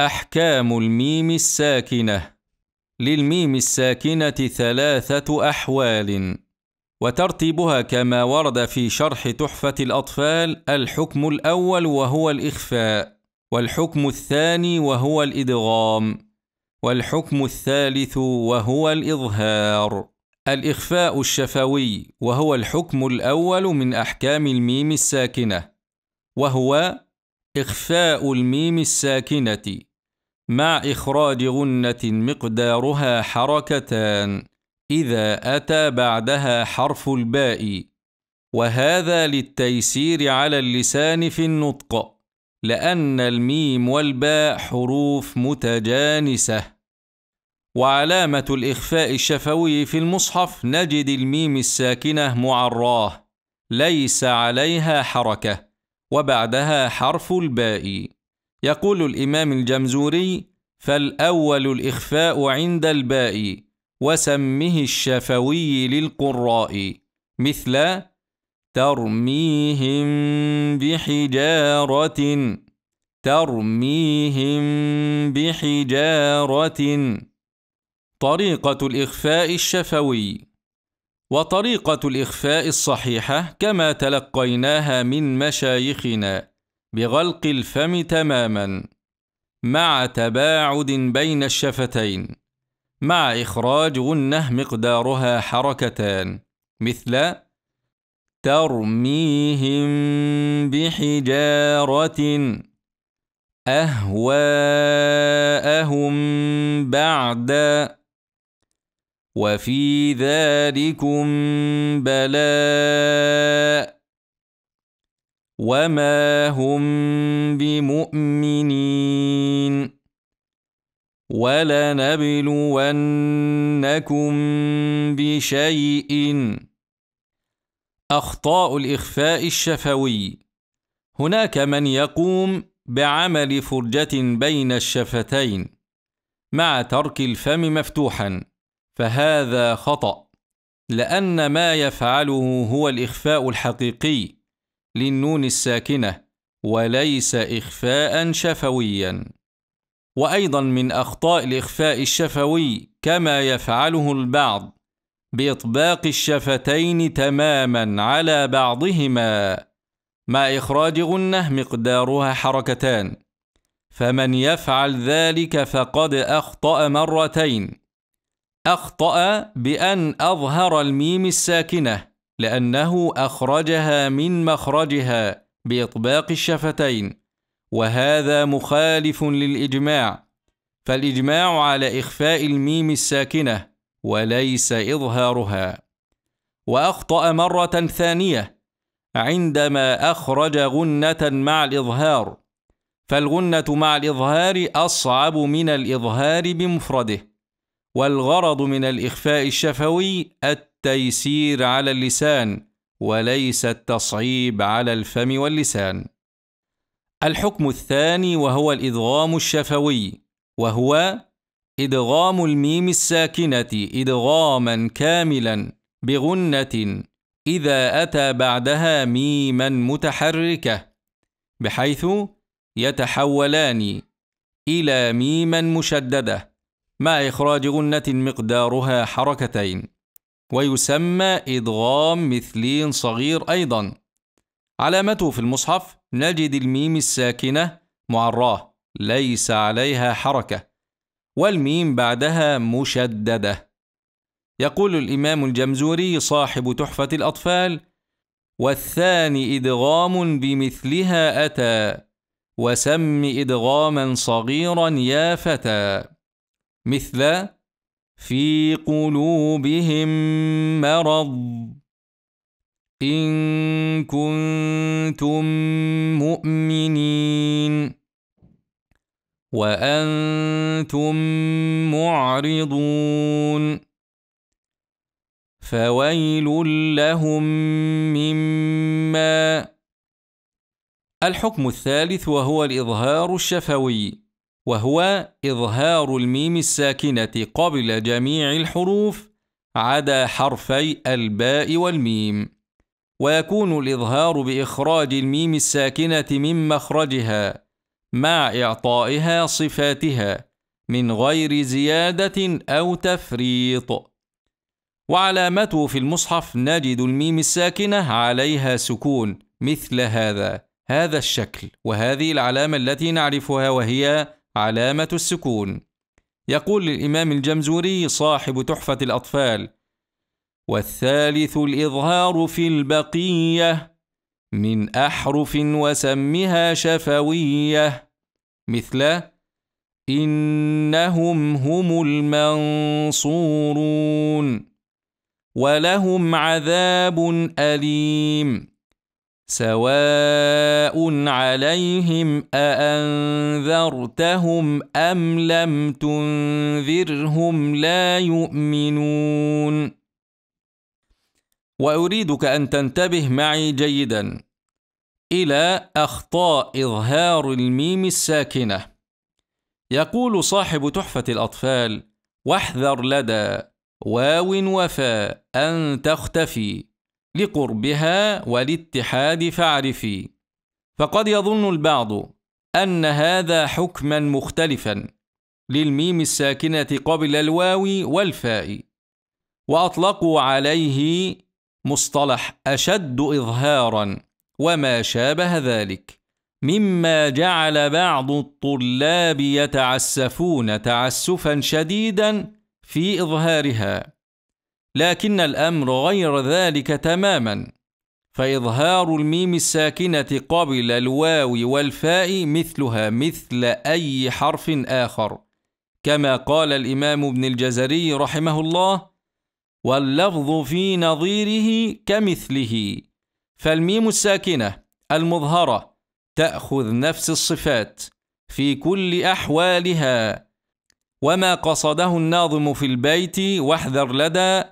أحكام الميم الساكنة للميم الساكنة ثلاثة أحوال وترتيبها كما ورد في شرح تحفة الأطفال الحكم الأول وهو الإخفاء والحكم الثاني وهو الإدغام والحكم الثالث وهو الإظهار الإخفاء الشفوي وهو الحكم الأول من أحكام الميم الساكنة وهو إخفاء الميم الساكنة مع إخراج غنة مقدارها حركتان إذا أتى بعدها حرف الباء وهذا للتيسير على اللسان في النطق لأن الميم والباء حروف متجانسة وعلامة الإخفاء الشفوي في المصحف نجد الميم الساكنة معراه ليس عليها حركة وبعدها حرف الباء يقول الإمام الجمزوري فالأول الإخفاء عند الباء وسمه الشفوي للقراء مثل ترميهم بحجارة ترميهم بحجارة طريقة الإخفاء الشفوي وطريقة الإخفاء الصحيحة كما تلقيناها من مشايخنا بغلق الفم تماما مع تباعد بين الشفتين مع إخراج غنة مقدارها حركتان مثل ترميهم بحجارة أهواءهم بعد وفي ذلكم بلاء وما هم بمؤمنين ولنبلونكم بشيء اخطاء الاخفاء الشفوي هناك من يقوم بعمل فرجه بين الشفتين مع ترك الفم مفتوحا فهذا خطا لان ما يفعله هو الاخفاء الحقيقي للنون الساكنة وليس إخفاء شفويا وأيضا من أخطاء الإخفاء الشفوي كما يفعله البعض بإطباق الشفتين تماما على بعضهما مع إخراج غنة مقدارها حركتان فمن يفعل ذلك فقد أخطأ مرتين أخطأ بأن أظهر الميم الساكنة لأنه أخرجها من مخرجها بإطباق الشفتين وهذا مخالف للإجماع فالإجماع على إخفاء الميم الساكنة وليس إظهارها وأخطأ مرة ثانية عندما أخرج غنة مع الإظهار فالغنة مع الإظهار أصعب من الإظهار بمفرده والغرض من الإخفاء الشفوي التيسير على اللسان وليس التصعيب على الفم واللسان الحكم الثاني وهو الادغام الشفوي وهو ادغام الميم الساكنه ادغاما كاملا بغنه اذا اتى بعدها ميما متحركه بحيث يتحولان الى ميما مشدده مع اخراج غنه مقدارها حركتين ويسمى إدغام مثلين صغير أيضا علامته في المصحف نجد الميم الساكنة معراه ليس عليها حركة والميم بعدها مشددة يقول الإمام الجمزوري صاحب تحفة الأطفال والثاني إدغام بمثلها أتى وسم إدغاما صغيرا يا فتى مثل في قلوبهم مرض إن كنتم مؤمنين وأنتم معرضون فويل لهم مما الحكم الثالث وهو الإظهار الشفوي وهو إظهار الميم الساكنة قبل جميع الحروف عدا حرفي الباء والميم ويكون الإظهار بإخراج الميم الساكنة من مخرجها مع إعطائها صفاتها من غير زيادة أو تفريط وعلامته في المصحف نجد الميم الساكنة عليها سكون مثل هذا هذا الشكل وهذه العلامة التي نعرفها وهي علامة السكون يقول الإمام الجمزوري صاحب تحفة الأطفال والثالث الإظهار في البقية من أحرف وسمها شفوية مثل إنهم هم المنصورون ولهم عذاب أليم سواء عليهم أأنذرتهم أم لم تنذرهم لا يؤمنون وأريدك أن تنتبه معي جيدا إلى أخطاء إظهار الميم الساكنة يقول صاحب تحفة الأطفال واحذر لدى واو وفاء أن تختفي لقربها والاتحاد فاعرفي فقد يظن البعض أن هذا حكما مختلفا للميم الساكنة قبل الواو والفاء وأطلقوا عليه مصطلح أشد إظهارا وما شابه ذلك مما جعل بعض الطلاب يتعسفون تعسفا شديدا في إظهارها لكن الأمر غير ذلك تماما فإظهار الميم الساكنة قبل الواو والفاء مثلها مثل أي حرف آخر كما قال الإمام ابن الجزري رحمه الله واللفظ في نظيره كمثله فالميم الساكنة المظهرة تأخذ نفس الصفات في كل أحوالها وما قصده الناظم في البيت واحذر لدى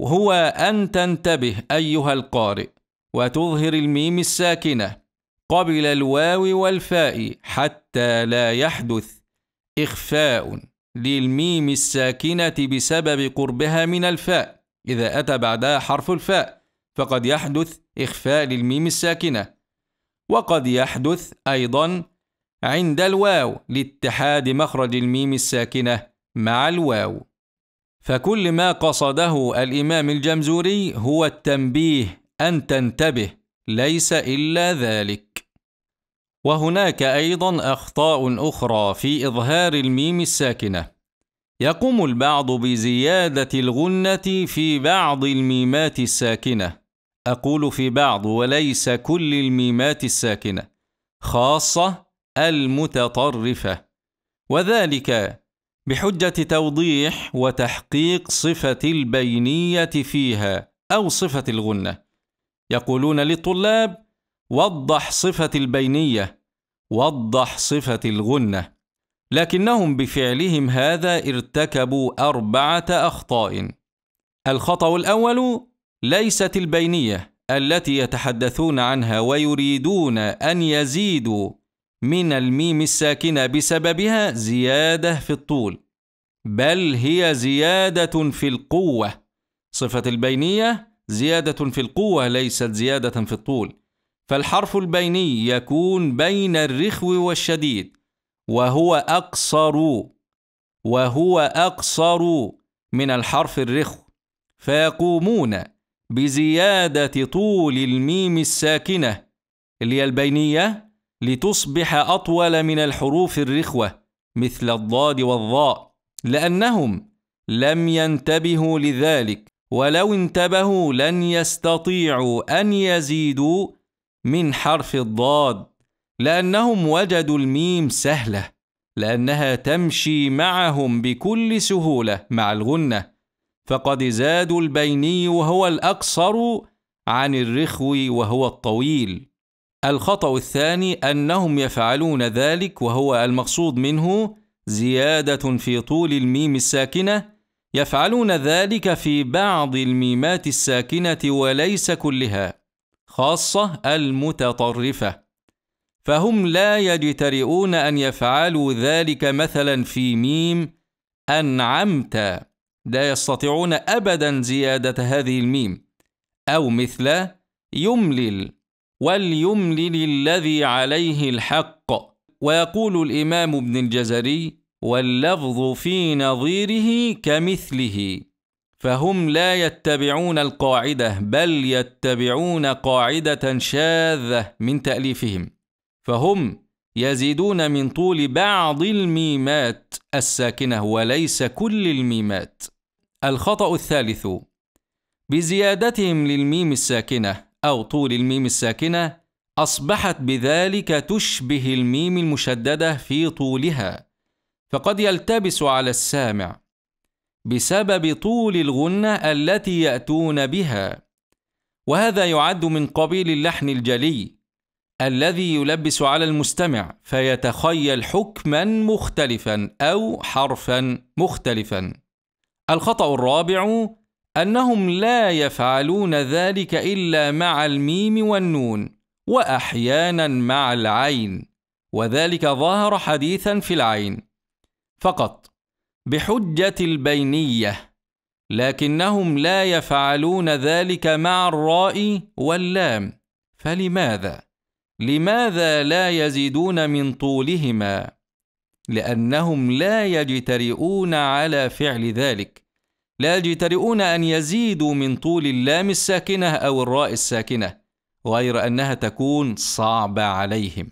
وهو أن تنتبه أيها القارئ وتظهر الميم الساكنة قبل الواو والفاء حتى لا يحدث إخفاء للميم الساكنة بسبب قربها من الفاء إذا أتى بعدها حرف الفاء فقد يحدث إخفاء للميم الساكنة وقد يحدث أيضا عند الواو لاتحاد مخرج الميم الساكنة مع الواو فكل ما قصده الإمام الجمزوري هو التنبيه أن تنتبه ليس إلا ذلك وهناك أيضا أخطاء أخرى في إظهار الميم الساكنة يقوم البعض بزيادة الغنة في بعض الميمات الساكنة أقول في بعض وليس كل الميمات الساكنة خاصة المتطرفة وذلك بحجة توضيح وتحقيق صفة البينية فيها أو صفة الغنة يقولون للطلاب وضح صفة البينية وضح صفة الغنة لكنهم بفعلهم هذا ارتكبوا أربعة أخطاء الخطأ الأول ليست البينية التي يتحدثون عنها ويريدون أن يزيدوا من الميم الساكنة بسببها زيادة في الطول بل هي زيادة في القوة صفة البينية زيادة في القوة ليست زيادة في الطول فالحرف البيني يكون بين الرخو والشديد وهو أقصر وهو أقصر من الحرف الرخو فيقومون بزيادة طول الميم الساكنة اللي هي البينية لتصبح أطول من الحروف الرخوة مثل الضاد والظاء لأنهم لم ينتبهوا لذلك ولو انتبهوا لن يستطيعوا أن يزيدوا من حرف الضاد لأنهم وجدوا الميم سهلة لأنها تمشي معهم بكل سهولة مع الغنة فقد زادوا البيني وهو الأقصر عن الرخو وهو الطويل الخطأ الثاني أنهم يفعلون ذلك وهو المقصود منه زيادة في طول الميم الساكنة يفعلون ذلك في بعض الميمات الساكنة وليس كلها خاصة المتطرفة فهم لا يجترئون أن يفعلوا ذلك مثلا في ميم أنعمت لا يستطيعون أبدا زيادة هذه الميم أو مثل يملل وليملل الذي عليه الحق ويقول الإمام ابن الجزري واللفظ في نظيره كمثله فهم لا يتبعون القاعدة بل يتبعون قاعدة شاذة من تأليفهم فهم يزيدون من طول بعض الميمات الساكنة وليس كل الميمات الخطأ الثالث بزيادتهم للميم الساكنة أو طول الميم الساكنة أصبحت بذلك تشبه الميم المشددة في طولها فقد يلتبس على السامع بسبب طول الغنة التي يأتون بها وهذا يعد من قبيل اللحن الجلي الذي يلبس على المستمع فيتخيل حكما مختلفا أو حرفا مختلفا الخطأ الرابع أنهم لا يفعلون ذلك إلا مع الميم والنون وأحيانا مع العين وذلك ظهر حديثا في العين فقط بحجة البينية لكنهم لا يفعلون ذلك مع الراء واللام فلماذا؟ لماذا لا يزيدون من طولهما؟ لأنهم لا يجترئون على فعل ذلك لا يجترئون أن يزيدوا من طول اللام الساكنة أو الراء الساكنة غير أنها تكون صعبة عليهم